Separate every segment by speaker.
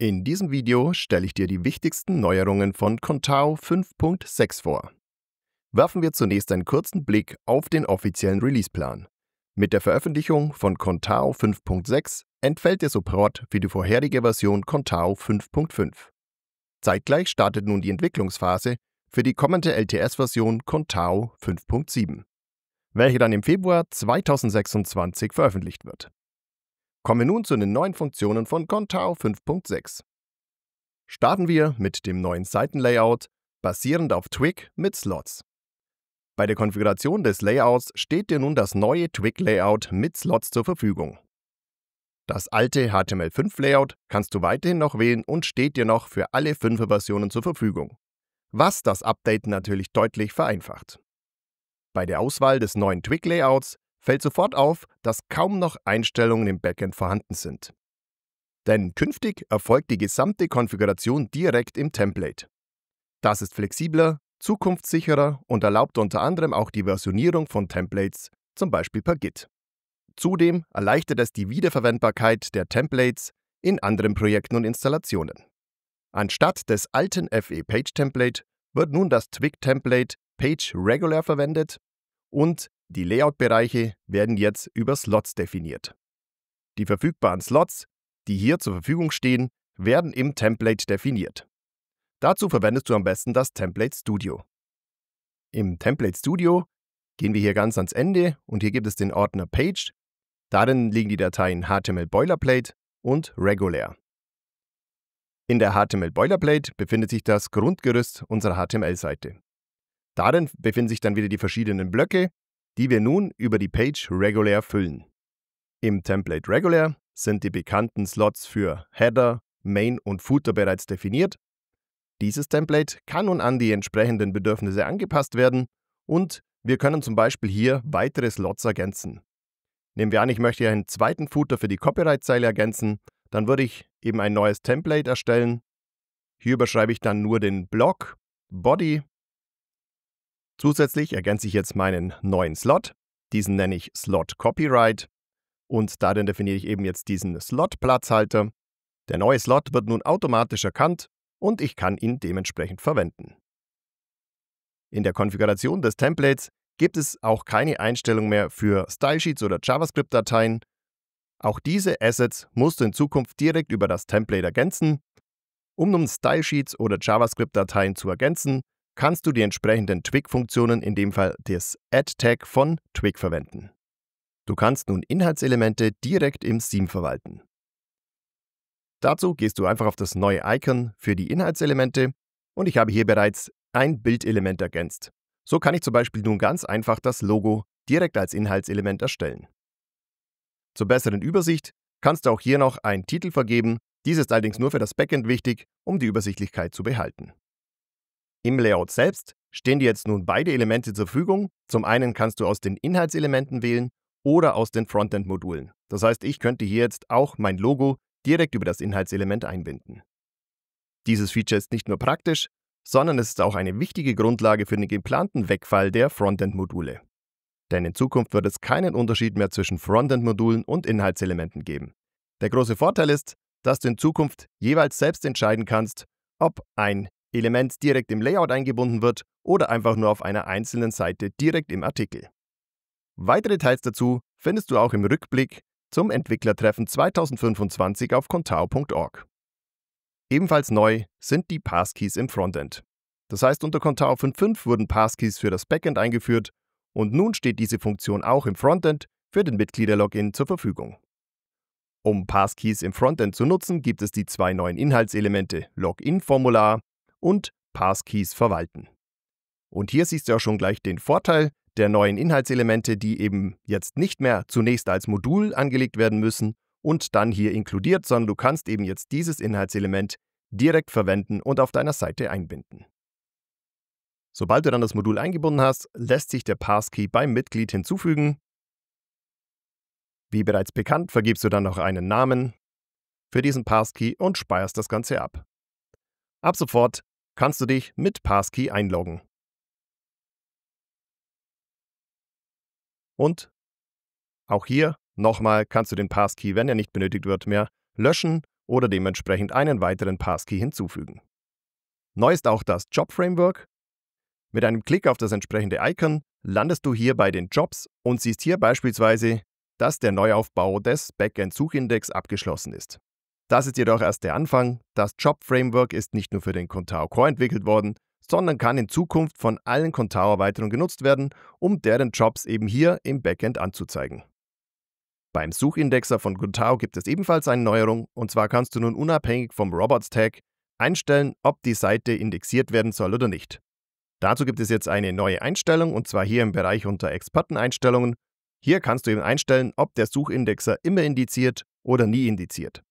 Speaker 1: In diesem Video stelle ich dir die wichtigsten Neuerungen von Contao 5.6 vor. Werfen wir zunächst einen kurzen Blick auf den offiziellen Releaseplan. Mit der Veröffentlichung von Contao 5.6 entfällt der Support für die vorherige Version Contao 5.5. Zeitgleich startet nun die Entwicklungsphase für die kommende LTS-Version Contao 5.7, welche dann im Februar 2026 veröffentlicht wird. Kommen wir nun zu den neuen Funktionen von Contao 5.6. Starten wir mit dem neuen Seitenlayout, basierend auf Twig mit Slots. Bei der Konfiguration des Layouts steht dir nun das neue Twig-Layout mit Slots zur Verfügung. Das alte HTML5-Layout kannst du weiterhin noch wählen und steht dir noch für alle 5 Versionen zur Verfügung, was das Update natürlich deutlich vereinfacht. Bei der Auswahl des neuen Twig-Layouts fällt sofort auf, dass kaum noch Einstellungen im Backend vorhanden sind. Denn künftig erfolgt die gesamte Konfiguration direkt im Template. Das ist flexibler, zukunftssicherer und erlaubt unter anderem auch die Versionierung von Templates, zum Beispiel per Git. Zudem erleichtert es die Wiederverwendbarkeit der Templates in anderen Projekten und Installationen. Anstatt des alten FE Page Template wird nun das Twig Template Page Regular verwendet und die Layout-Bereiche werden jetzt über Slots definiert. Die verfügbaren Slots, die hier zur Verfügung stehen, werden im Template definiert. Dazu verwendest du am besten das Template Studio. Im Template Studio gehen wir hier ganz ans Ende und hier gibt es den Ordner Page. Darin liegen die Dateien HTML Boilerplate und Regular. In der HTML Boilerplate befindet sich das Grundgerüst unserer HTML-Seite. Darin befinden sich dann wieder die verschiedenen Blöcke, die wir nun über die Page Regular füllen. Im Template Regular sind die bekannten Slots für Header, Main und Footer bereits definiert. Dieses Template kann nun an die entsprechenden Bedürfnisse angepasst werden und wir können zum Beispiel hier weitere Slots ergänzen. Nehmen wir an, ich möchte einen zweiten Footer für die Copyright-Zeile ergänzen, dann würde ich eben ein neues Template erstellen. Hier überschreibe ich dann nur den Block, Body Zusätzlich ergänze ich jetzt meinen neuen Slot. Diesen nenne ich Slot Copyright und darin definiere ich eben jetzt diesen Slot-Platzhalter. Der neue Slot wird nun automatisch erkannt und ich kann ihn dementsprechend verwenden. In der Konfiguration des Templates gibt es auch keine Einstellung mehr für Stylesheets oder JavaScript-Dateien. Auch diese Assets musst du in Zukunft direkt über das Template ergänzen. Um nun Stylesheets oder JavaScript-Dateien zu ergänzen, kannst du die entsprechenden Twig-Funktionen, in dem Fall das Add-Tag von Twig, verwenden. Du kannst nun Inhaltselemente direkt im Seam verwalten. Dazu gehst du einfach auf das neue Icon für die Inhaltselemente und ich habe hier bereits ein Bildelement ergänzt. So kann ich zum Beispiel nun ganz einfach das Logo direkt als Inhaltselement erstellen. Zur besseren Übersicht kannst du auch hier noch einen Titel vergeben, dies ist allerdings nur für das Backend wichtig, um die Übersichtlichkeit zu behalten. Im Layout selbst stehen dir jetzt nun beide Elemente zur Verfügung. Zum einen kannst du aus den Inhaltselementen wählen oder aus den Frontend-Modulen. Das heißt, ich könnte hier jetzt auch mein Logo direkt über das Inhaltselement einbinden. Dieses Feature ist nicht nur praktisch, sondern es ist auch eine wichtige Grundlage für den geplanten Wegfall der Frontend-Module. Denn in Zukunft wird es keinen Unterschied mehr zwischen Frontend-Modulen und Inhaltselementen geben. Der große Vorteil ist, dass du in Zukunft jeweils selbst entscheiden kannst, ob ein Element direkt im Layout eingebunden wird oder einfach nur auf einer einzelnen Seite direkt im Artikel. Weitere Details dazu findest du auch im Rückblick zum Entwicklertreffen 2025 auf contao.org. Ebenfalls neu sind die Passkeys im Frontend. Das heißt, unter Contao 5.5 wurden Passkeys für das Backend eingeführt und nun steht diese Funktion auch im Frontend für den Mitgliederlogin zur Verfügung. Um Passkeys im Frontend zu nutzen, gibt es die zwei neuen Inhaltselemente Login-Formular und Passkeys verwalten. Und hier siehst du auch schon gleich den Vorteil der neuen Inhaltselemente, die eben jetzt nicht mehr zunächst als Modul angelegt werden müssen und dann hier inkludiert, sondern du kannst eben jetzt dieses Inhaltselement direkt verwenden und auf deiner Seite einbinden. Sobald du dann das Modul eingebunden hast, lässt sich der Passkey beim Mitglied hinzufügen. Wie bereits bekannt, vergibst du dann noch einen Namen für diesen Passkey und speierst das Ganze ab. Ab sofort kannst du dich mit Passkey einloggen. Und auch hier nochmal kannst du den Passkey, wenn er nicht benötigt wird, mehr löschen oder dementsprechend einen weiteren Passkey hinzufügen. Neu ist auch das Job Framework. Mit einem Klick auf das entsprechende Icon landest du hier bei den Jobs und siehst hier beispielsweise, dass der Neuaufbau des Backend-Suchindex abgeschlossen ist. Das ist jedoch erst der Anfang. Das Job-Framework ist nicht nur für den Contao Core entwickelt worden, sondern kann in Zukunft von allen Contao-Erweiterungen genutzt werden, um deren Jobs eben hier im Backend anzuzeigen. Beim Suchindexer von Contao gibt es ebenfalls eine Neuerung, und zwar kannst du nun unabhängig vom Robots-Tag einstellen, ob die Seite indexiert werden soll oder nicht. Dazu gibt es jetzt eine neue Einstellung, und zwar hier im Bereich unter Experteneinstellungen. Hier kannst du eben einstellen, ob der Suchindexer immer indiziert oder nie indiziert.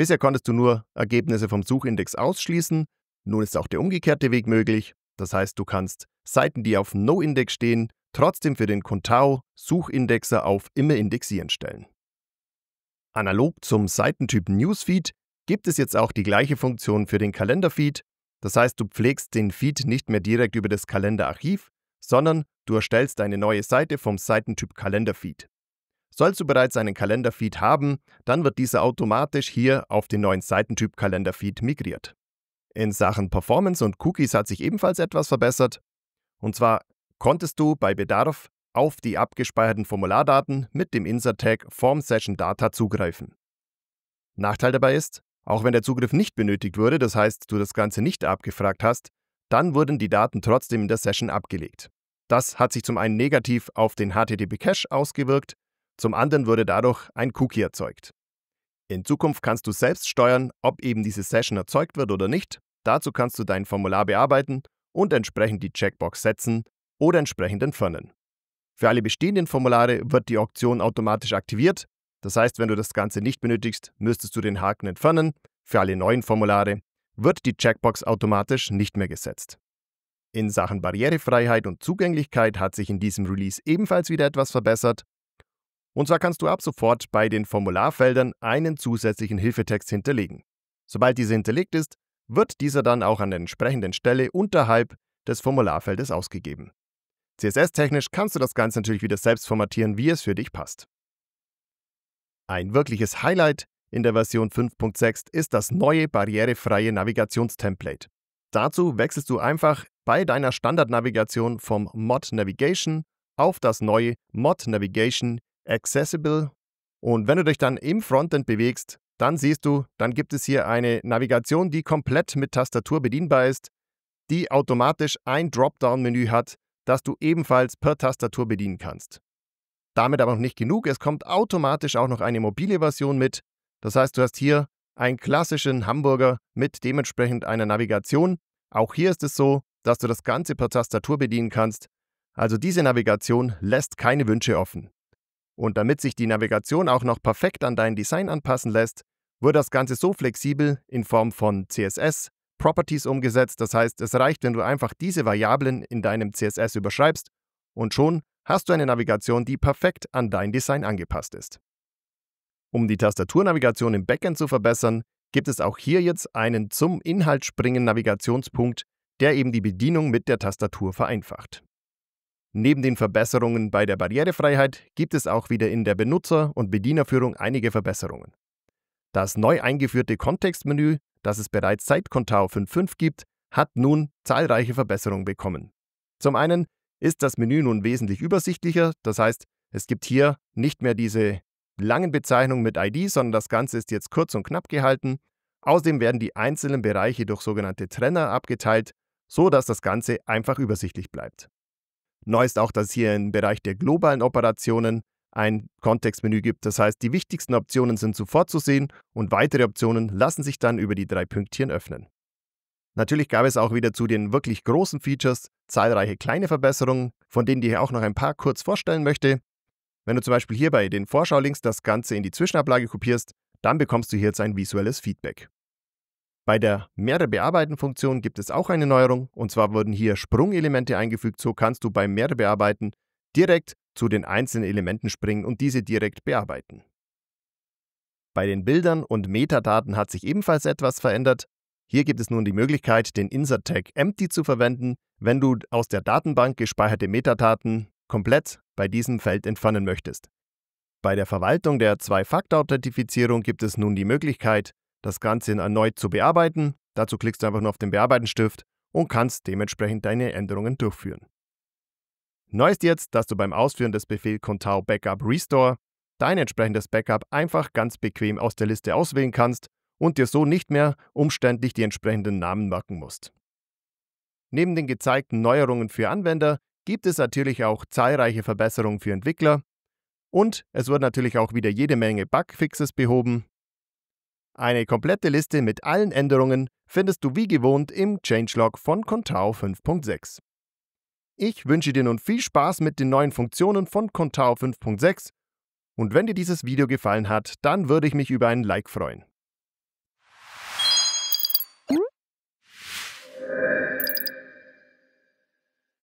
Speaker 1: Bisher konntest du nur Ergebnisse vom Suchindex ausschließen. Nun ist auch der umgekehrte Weg möglich. Das heißt, du kannst Seiten, die auf No-Index stehen, trotzdem für den Contao Suchindexer auf Immer indexieren stellen. Analog zum Seitentyp Newsfeed gibt es jetzt auch die gleiche Funktion für den Kalenderfeed. Das heißt, du pflegst den Feed nicht mehr direkt über das Kalenderarchiv, sondern du erstellst eine neue Seite vom Seitentyp Kalenderfeed. Sollst du bereits einen Kalenderfeed haben, dann wird dieser automatisch hier auf den neuen Seitentyp Kalenderfeed migriert. In Sachen Performance und Cookies hat sich ebenfalls etwas verbessert. Und zwar konntest du bei Bedarf auf die abgespeicherten Formulardaten mit dem Insert-Tag Form-Session-Data zugreifen. Nachteil dabei ist, auch wenn der Zugriff nicht benötigt wurde, das heißt, du das Ganze nicht abgefragt hast, dann wurden die Daten trotzdem in der Session abgelegt. Das hat sich zum einen negativ auf den HTTP-Cache ausgewirkt zum anderen wurde dadurch ein Cookie erzeugt. In Zukunft kannst du selbst steuern, ob eben diese Session erzeugt wird oder nicht. Dazu kannst du dein Formular bearbeiten und entsprechend die Checkbox setzen oder entsprechend entfernen. Für alle bestehenden Formulare wird die Auktion automatisch aktiviert. Das heißt, wenn du das Ganze nicht benötigst, müsstest du den Haken entfernen. Für alle neuen Formulare wird die Checkbox automatisch nicht mehr gesetzt. In Sachen Barrierefreiheit und Zugänglichkeit hat sich in diesem Release ebenfalls wieder etwas verbessert. Und zwar kannst du ab sofort bei den Formularfeldern einen zusätzlichen Hilfetext hinterlegen. Sobald dieser hinterlegt ist, wird dieser dann auch an der entsprechenden Stelle unterhalb des Formularfeldes ausgegeben. CSS-technisch kannst du das Ganze natürlich wieder selbst formatieren, wie es für dich passt. Ein wirkliches Highlight in der Version 5.6 ist das neue barrierefreie Navigationstemplate. Dazu wechselst du einfach bei deiner Standardnavigation vom Mod Navigation auf das neue Mod Navigation Accessible. Und wenn du dich dann im Frontend bewegst, dann siehst du, dann gibt es hier eine Navigation, die komplett mit Tastatur bedienbar ist, die automatisch ein Dropdown-Menü hat, das du ebenfalls per Tastatur bedienen kannst. Damit aber noch nicht genug, es kommt automatisch auch noch eine mobile Version mit. Das heißt, du hast hier einen klassischen Hamburger mit dementsprechend einer Navigation. Auch hier ist es so, dass du das Ganze per Tastatur bedienen kannst. Also diese Navigation lässt keine Wünsche offen. Und damit sich die Navigation auch noch perfekt an dein Design anpassen lässt, wird das Ganze so flexibel in Form von CSS, Properties umgesetzt. Das heißt, es reicht, wenn du einfach diese Variablen in deinem CSS überschreibst und schon hast du eine Navigation, die perfekt an dein Design angepasst ist. Um die Tastaturnavigation im Backend zu verbessern, gibt es auch hier jetzt einen zum Inhalt springen Navigationspunkt, der eben die Bedienung mit der Tastatur vereinfacht. Neben den Verbesserungen bei der Barrierefreiheit gibt es auch wieder in der Benutzer- und Bedienerführung einige Verbesserungen. Das neu eingeführte Kontextmenü, das es bereits seit Contao 5.5 gibt, hat nun zahlreiche Verbesserungen bekommen. Zum einen ist das Menü nun wesentlich übersichtlicher, das heißt, es gibt hier nicht mehr diese langen Bezeichnungen mit ID, sondern das Ganze ist jetzt kurz und knapp gehalten. Außerdem werden die einzelnen Bereiche durch sogenannte Trenner abgeteilt, so dass das Ganze einfach übersichtlich bleibt. Neu ist auch, dass es hier im Bereich der globalen Operationen ein Kontextmenü gibt. Das heißt, die wichtigsten Optionen sind sofort zu sehen und weitere Optionen lassen sich dann über die drei Pünktchen öffnen. Natürlich gab es auch wieder zu den wirklich großen Features zahlreiche kleine Verbesserungen, von denen ich auch noch ein paar kurz vorstellen möchte. Wenn du zum Beispiel hier bei den Vorschau-Links das Ganze in die Zwischenablage kopierst, dann bekommst du hier jetzt ein visuelles Feedback. Bei der Mehrere bearbeiten Funktion gibt es auch eine Neuerung und zwar wurden hier Sprungelemente eingefügt, so kannst du beim Mehrere bearbeiten direkt zu den einzelnen Elementen springen und diese direkt bearbeiten. Bei den Bildern und Metadaten hat sich ebenfalls etwas verändert. Hier gibt es nun die Möglichkeit, den Insert-Tag Empty zu verwenden, wenn du aus der Datenbank gespeicherte Metadaten komplett bei diesem Feld entfernen möchtest. Bei der Verwaltung der Zwei-Faktor-Authentifizierung gibt es nun die Möglichkeit, das Ganze erneut zu bearbeiten. Dazu klickst du einfach nur auf den Bearbeiten-Stift und kannst dementsprechend deine Änderungen durchführen. Neu ist jetzt, dass du beim Ausführen des Befehls Contao Backup Restore dein entsprechendes Backup einfach ganz bequem aus der Liste auswählen kannst und dir so nicht mehr umständlich die entsprechenden Namen merken musst. Neben den gezeigten Neuerungen für Anwender gibt es natürlich auch zahlreiche Verbesserungen für Entwickler und es wurden natürlich auch wieder jede Menge Bugfixes behoben, eine komplette Liste mit allen Änderungen findest du wie gewohnt im Changelog von Contao 5.6. Ich wünsche dir nun viel Spaß mit den neuen Funktionen von Contao 5.6 und wenn dir dieses Video gefallen hat, dann würde ich mich über ein Like freuen.